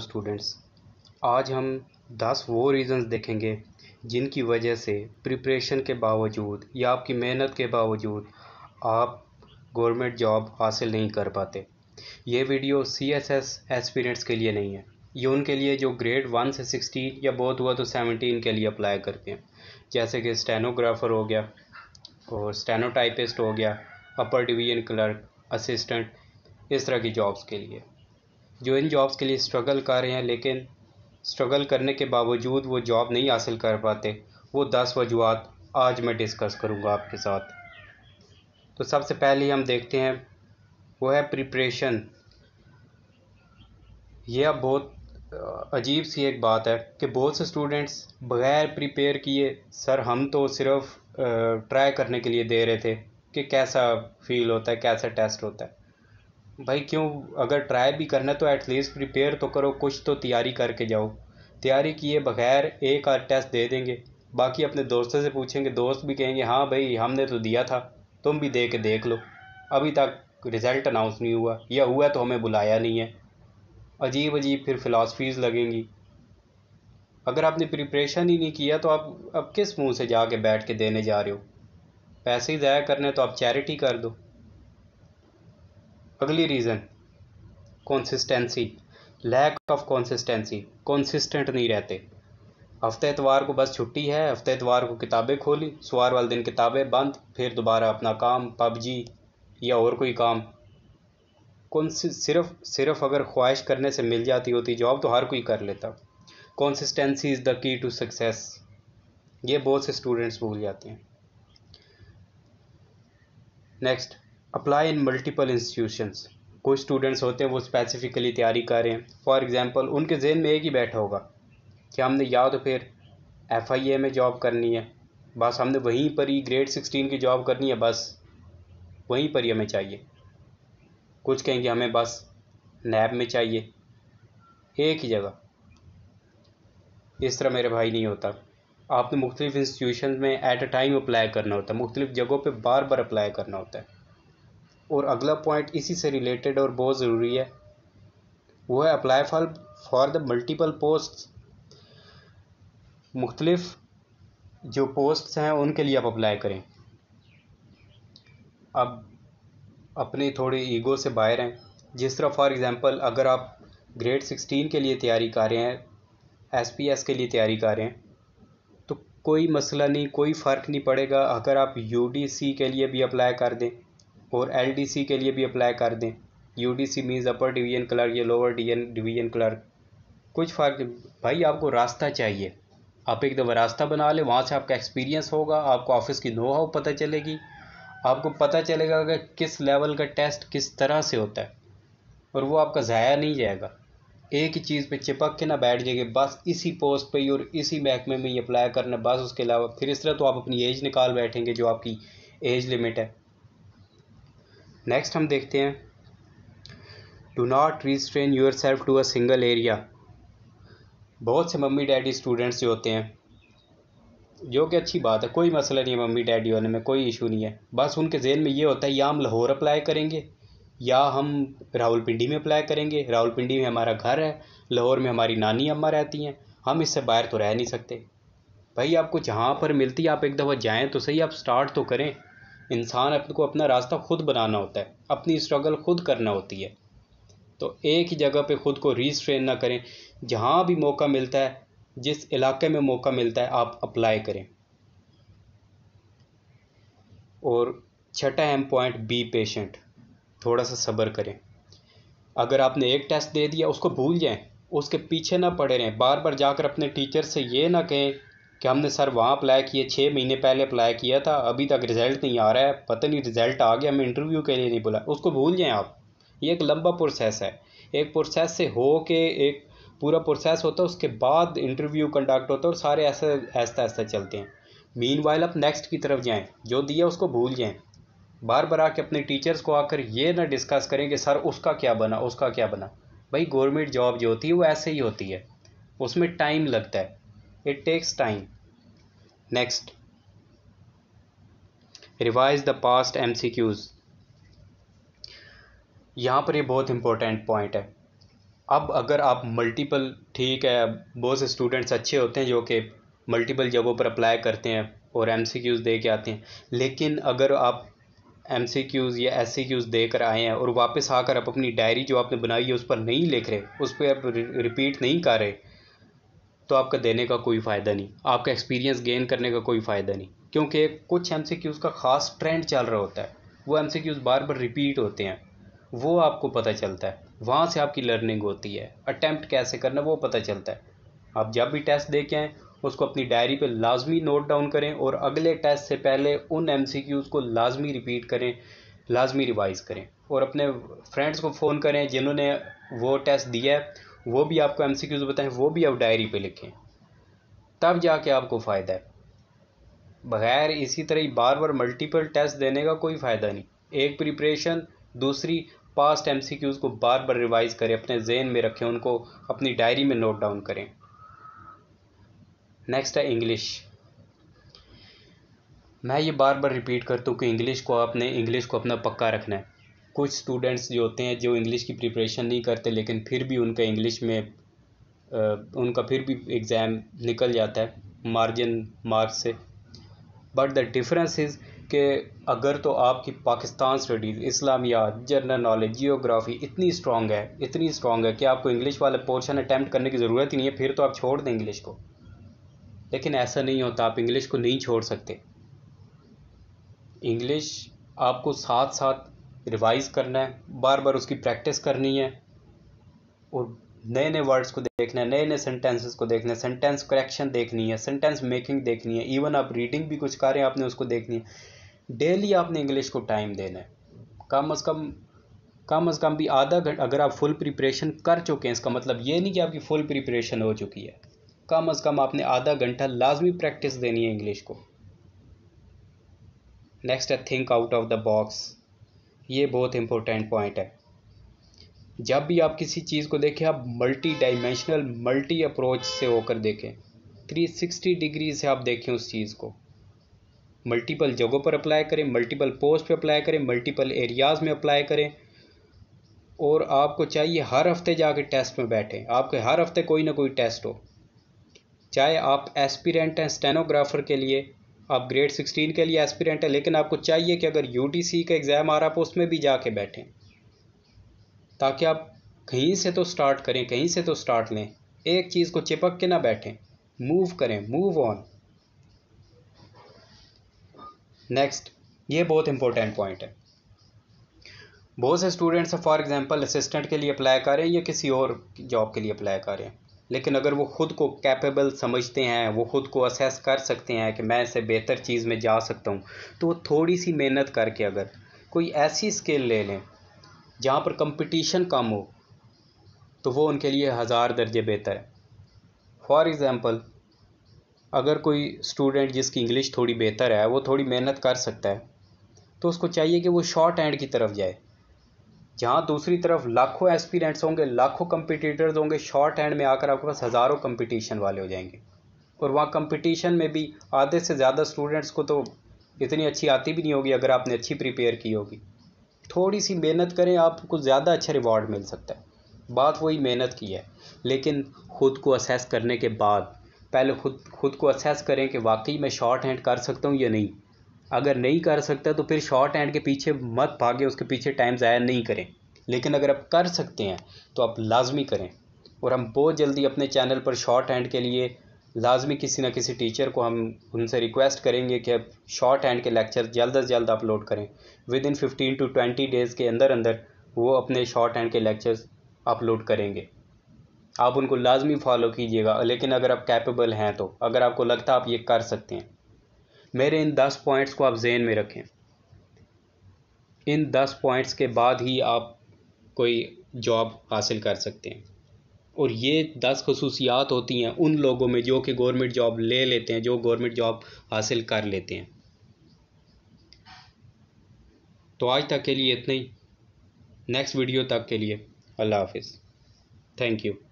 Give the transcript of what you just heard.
Students आज हम 10 वो रीज़न्स देखेंगे जिनकी वजह से प्रिपरेशन के बावजूद या आपकी मेहनत के बावजूद आप गवर्नमेंट जॉब हासिल नहीं कर पाते ये video C S S aspirants के लिए नहीं है ये उनके लिए जो ग्रेड वन से सिक्सटीन या बहुत हुआ तो सेवनटीन के लिए अप्लाई करते हैं जैसे कि स्टेनोग्राफर हो गया और स्टेनोटाइपिस्ट हो गया अपर डिवीजन क्लर्क असिस्टेंट इस तरह की जॉब्स के लिए जो इन जॉब्स के लिए स्ट्रगल कर रहे हैं लेकिन स्ट्रगल करने के बावजूद वो जॉब नहीं हासिल कर पाते वो दस वजूहत आज मैं डिस्कस करूँगा आपके साथ तो सबसे पहले हम देखते हैं वो है प्रिपरेशन यह बहुत अजीब सी एक बात है कि बहुत से स्टूडेंट्स बग़ैर प्रिपेयर किए सर हम तो सिर्फ ट्राई करने के लिए दे रहे थे कि कैसा फील होता है कैसा टेस्ट होता है भाई क्यों अगर ट्राई भी करना तो एटलीस्ट प्रिपेयर तो करो कुछ तो तैयारी करके जाओ तैयारी किए बगैर एक आध टेस्ट दे देंगे बाकी अपने दोस्तों से पूछेंगे दोस्त भी कहेंगे हाँ भाई हमने तो दिया था तुम भी दे के देख लो अभी तक रिज़ल्ट अनाउंस नहीं हुआ या हुआ तो हमें बुलाया नहीं है अजीब अजीब फिर फ़िलासफ़ीज़ लगेंगी अगर आपने प्रिपरेशन ही नहीं किया तो आप अब किस मुंह से जाके बैठ के देने जा रहे हो पैसे ज़ाया करने तो आप चैरिटी कर दो अगली reason consistency lack of consistency consistent नहीं रहते हफ्ते एतवार को बस छुट्टी है हफ्ते एतवार को किताबें खोली सोमवार वाले दिन किताबें बंद फिर दोबारा अपना काम पबजी या और कोई काम कौन सिर्फ सिर्फ अगर ख्वाहिश करने से मिल जाती होती जॉब तो हर कोई कर लेता consistency is the key to success ये बहुत से स्टूडेंट्स भूल जाते हैं next apply in multiple institutions कोई स्टूडेंट्स होते हैं वो स्पेसिफिकली तैयारी कर रहे हैं फॉर एग्ज़ाम्पल उनके जहन में एक ही बैठा होगा कि हमने या तो फिर एफ आई ए में जॉब करनी है बस हमने वहीं पर ही ग्रेड सिक्सटीन की जॉब करनी है बस वहीं पर ही हमें चाहिए कुछ कहेंगे हमें बस नैब में चाहिए एक ही जगह इस तरह मेरे भाई नहीं होता आपने मुख्तलिफ़ इंस्टीट्यूशन में एट अ टाइम अप्लाई करना होता है मुख्तलिफ़ जगहों पे बार बार अप्लाई करना होता है और अगला पॉइंट इसी से रिलेटेड और बहुत ज़रूरी है वो है apply for for the multiple post मुख्तलिफ जो पोस्ट हैं उनके लिए आप अप्लाई करें अब अपने थोड़े ईगो से बाहर हैं जिस तरह फॉर एग्ज़ाम्पल अगर आप ग्रेड सिक्सटीन के लिए तैयारी कर रहे हैं एस पी एस के लिए तैयारी कर रहे हैं तो कोई मसला नहीं कोई फ़र्क नहीं पड़ेगा अगर आप यू डी सी के लिए भी अप्लाई कर दें और एल के लिए भी अप्लाई कर दें U C means upper division clerk या लोअर डिवीजन क्लर्क कुछ फ़र्क भाई आपको रास्ता चाहिए आप एक दफ़ा रास्ता बना लें वहाँ से आपका एक्सपीरियंस होगा आपको ऑफिस की नो हाउ पता चलेगी आपको पता चलेगा कि किस लेवल का टेस्ट किस तरह से होता है और वो आपका ज़ाया नहीं जाएगा एक ही चीज़ पे चिपक के ना बैठ जाएंगे बस इसी पोस्ट पे ही और इसी महकमे में ही अप्लाई करना बस उसके अलावा फिर इस तरह तो आप अपनी एज निकाल बैठेंगे जो आपकी एज लिमिट है नेक्स्ट हम देखते हैं do not restrain yourself to a single area बहुत से मम्मी डैडी स्टूडेंट्स जो होते हैं जो कि अच्छी बात है कोई मसला नहीं है मम्मी डैडी होने में कोई इशू नहीं है बस उनके जेन में ये होता है या हम लाहौर अप्लाई करेंगे या हम रावलपिंडी में अप्लाई करेंगे रावलपिंडी में हमारा घर है लाहौर में हमारी नानी अम्मा रहती हैं हम इससे बाहर तो रह नहीं सकते भाई आपको जहाँ पर मिलती है आप एक दफ़ा जाएँ तो सही आप स्टार्ट तो करें इंसान अपने को अपना रास्ता खुद बनाना होता है अपनी स्ट्रगल खुद करना होती है तो एक ही जगह पे खुद को रिस्ट्रेन ना करें जहाँ भी मौका मिलता है जिस इलाके में मौका मिलता है आप अप्लाई करें और छठा एम पॉइंट बी पेशेंट थोड़ा सा सब्र करें अगर आपने एक टेस्ट दे दिया उसको भूल जाएं उसके पीछे ना पड़े रहें बार बार जाकर अपने टीचर से ये ना कहें कि हमने सर वहाँ अप्लाई किए छः महीने पहले अप्लाई किया था अभी तक रिज़ल्ट नहीं आ रहा है पता नहीं रिज़ल्ट आ गया हमें इंटरव्यू के लिए नहीं बुला उसको भूल जाएँ आप ये एक लंबा प्रोसेस है एक प्रोसेस से हो के एक पूरा प्रोसेस होता है उसके बाद इंटरव्यू कंडक्ट होता है और सारे ऐसे ऐसा ऐसा चलते हैं मीन वाइल आप नेक्स्ट की तरफ जाएँ जो दिया उसको भूल जाएँ बार बार आके अपने टीचर्स को आकर ये ना डिस्कस करें कि सर उसका क्या बना उसका क्या बना भाई गवर्नमेंट जॉब जो होती है वो ऐसे ही होती है उसमें टाइम लगता है It takes time. Next, revise the past MCQs. यहाँ पर ये बहुत इंपॉर्टेंट पॉइंट है अब अगर आप मल्टीपल ठीक है बहुत से स्टूडेंट्स अच्छे होते हैं जो कि मल्टीपल जगहों पर अप्लाई करते हैं और एम सी क्यूज़ दे के आते हैं लेकिन अगर आप एम सी क्यूज़ या एस सी क्यूज़ दे कर आए हैं और वापस आकर आप अपनी डायरी जो आपने बनाई है उस पर नहीं लिख रहे उस पर आप रिपीट नहीं कर रहे तो आपका देने का कोई फ़ायदा नहीं आपका एक्सपीरियंस गेन करने का कोई फ़ायदा नहीं क्योंकि कुछ एम का ख़ास ट्रेंड चल रहा होता है वो एम बार बार रिपीट होते हैं वो आपको पता चलता है वहाँ से आपकी लर्निंग होती है अटैम्प्ट कैसे करना वो पता चलता है आप जब भी टेस्ट दे के आएँ उसको अपनी डायरी पे लाजमी नोट डाउन करें और अगले टेस्ट से पहले उन एम को लाजमी रिपीट करें लाजमी रिवाइज़ करें और अपने फ्रेंड्स को फ़ोन करें जिन्होंने वो टेस्ट दिया है वो भी आपको एम सी बताएं वो भी आप डायरी पे लिखें तब जाके आपको फ़ायदा है बगैर इसी तरह बार बार मल्टीपल टेस्ट देने का कोई फ़ायदा नहीं एक प्रिपरेशन दूसरी पास्ट एम को बार बार रिवाइज़ करें अपने जेन में रखें उनको अपनी डायरी में नोट डाउन करें नेक्स्ट है इंग्लिश मैं ये बार बार रिपीट करता हूँ कि इंग्लिश को आपने इंग्लिश को अपना पक्का रखना है कुछ स्टूडेंट्स जो होते हैं जो इंग्लिश की प्रिपरेशन नहीं करते लेकिन फिर भी उनका इंग्लिश में उनका फिर भी एग्ज़ाम निकल जाता है मार्जिन मार्क्स से बट द डिफरेंस इज़ के अगर तो आपकी पाकिस्तान स्टडीज़ इस्लामिया जनरल नॉलेज जियोग्राफी इतनी स्ट्रॉन्ग है इतनी स्ट्रांग है कि आपको इंग्लिश वाला पोर्शन अटैम्प्ट करने की ज़रूरत ही नहीं है फिर तो आप छोड़ दें इंग्लिश को लेकिन ऐसा नहीं होता आप इंग्लिश को नहीं छोड़ सकते इंग्लिश आपको साथ साथ रिवाइज करना है बार बार उसकी प्रैक्टिस करनी है और नए नए वर्ड्स को देखना है नए नए सेंटेंसेस को देखना है सेंटेंस करेक्शन देखनी है सेंटेंस मेकिंग देखनी है इवन आप रीडिंग भी कुछ हैं आपने उसको देखनी है डेली आपने इंग्लिश को टाइम देना है कम अज़ कम कम अज़ कम भी आधा घंटा अगर आप फुल प्रिपरेशन कर चुके हैं इसका मतलब ये नहीं कि आपकी फुल प्रिपरेशन हो चुकी है कम अज़ कम आपने आधा घंटा लाजमी प्रैक्टिस देनी है इंग्लिश को नेक्स्ट है think out of the box ये बहुत इंपॉर्टेंट पॉइंट है जब भी आप किसी चीज़ को देखें आप मल्टी डाइमेंशनल मल्टी अप्रोच से होकर देखें 360 डिग्री से आप देखें उस चीज़ को मल्टीपल जगहों पर अप्लाई करें मल्टीपल पोस्ट पे अप्लाई करें मल्टीपल एरियाज़ में अप्लाई करें और आपको चाहिए हर हफ्ते जाके टेस्ट में बैठें आपके हर हफ्ते कोई ना कोई टेस्ट हो चाहे आप एस्पिरेंट हैं स्टेनोग्राफर के लिए आप ग्रेड सिक्सटीन के लिए एस्पिरेंट है लेकिन आपको चाहिए कि अगर यू का एग्ज़ाम आ रहा आप उसमें भी जाके बैठें ताकि आप कहीं से तो स्टार्ट करें कहीं से तो स्टार्ट लें एक चीज़ को चिपक के ना बैठें मूव करें मूव ऑन नेक्स्ट ये बहुत इंपॉर्टेंट पॉइंट है बहुत से स्टूडेंट्स फॉर एग्जांपल असिस्टेंट के लिए अप्लाई करें या किसी और जॉब के लिए अप्लाई करें लेकिन अगर वो ख़ुद को कैपेबल समझते हैं वो ख़ुद को असेस कर सकते हैं कि मैं इसे बेहतर चीज़ में जा सकता हूँ तो वो थोड़ी सी मेहनत करके अगर कोई ऐसी स्किल ले लें जहाँ पर कंपटीशन कम हो तो वो उनके लिए हज़ार दर्जे बेहतर है फॉर एग्ज़ाम्पल अगर कोई स्टूडेंट जिसकी इंग्लिश थोड़ी बेहतर है वो थोड़ी मेहनत कर सकता है तो उसको चाहिए कि वो शॉर्ट हैंड की तरफ जाए जहाँ दूसरी तरफ लाखों एस्पिरेंट्स होंगे लाखों कंपिटिटर्स होंगे शॉर्ट हैंड में आकर आपके पास हज़ारों कंपटीशन वाले हो जाएंगे और वहाँ कंपटीशन में भी आधे से ज़्यादा स्टूडेंट्स को तो इतनी अच्छी आती भी नहीं होगी अगर आपने अच्छी प्रिपेयर की होगी थोड़ी सी मेहनत करें आपको ज़्यादा अच्छा रिवॉर्ड मिल सकता है बात वही मेहनत की है लेकिन ख़ुद को असेस करने के बाद पहले खुद खुद को असेस करें कि वाकई मैं शॉर्ट हैंड कर सकता हूँ या नहीं अगर नहीं कर सकता तो फिर शॉर्ट हैंड के पीछे मत भागे उसके पीछे टाइम ज़ाया नहीं करें लेकिन अगर आप कर सकते हैं तो आप लाजमी करें और हम बहुत जल्दी अपने चैनल पर शॉर्ट हैंड के लिए लाजमी किसी ना किसी टीचर को हम उनसे रिक्वेस्ट करेंगे कि आप शॉर्ट हैंड के लेक्चर जल्द अज जल्द अपलोड करें within fifteen to twenty days के अंदर अंदर वो अपने शॉर्ट हैंड के लेक्चर्स अपलोड करेंगे आप उनको लाजमी फॉलो कीजिएगा लेकिन अगर आप कैपेबल हैं तो अगर आपको लगता है आप ये कर सकते हैं मेरे इन दस पॉइंट्स को आप जेन में रखें इन दस पॉइंट्स के बाद ही आप कोई जॉब हासिल कर सकते हैं और ये दस खसूसियात होती हैं उन लोगों में जो कि गवर्नमेंट जॉब ले लेते हैं जो गवर्नमेंट जॉब हासिल कर लेते हैं तो आज तक के लिए इतना ही नेक्स्ट वीडियो तक के लिए अल्लाह हाफिज़ थैंक यू